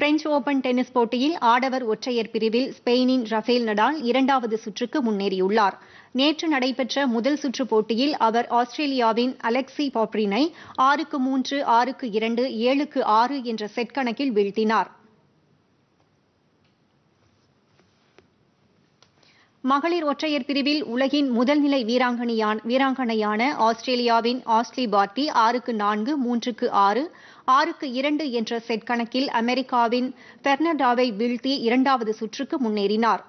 French open tennis போட்டியில் ஆடவர் ஒற்றையர் பிரிவில் ஸ்பெயினின் ரஃபேல் நடால் இரண்டாவது சுற்றுக்கு முன்னேறியுள்ளார் நேற்று நடைபெற்ற முதல் சுற்று போட்டியில் அவர் ஆஸ்திரேலியாவின் அலெக்சி பாப்ரினை ஆறுக்கு மூன்று ஆறுக்கு இரண்டு ஏழுக்கு ஆறு என்ற செட் கணக்கில் வீழ்த்தினார் மகளிர் ஒற்றையர் பிரிவில் உலகின் முதல்நிலை வீராங்கனையான் வீராங்கனையான ஆஸ்திரேலியாவின் ஆஸ்லி பார்ட்டி ஆறுக்கு நான்கு மூன்றுக்கு ஆறு ஆறுக்கு இரண்டு என்ற செட் கணக்கில் அமெரிக்காவின் பெர்னடாவை வீழ்த்தி இரண்டாவது சுற்றுக்கு முன்னேறினாா்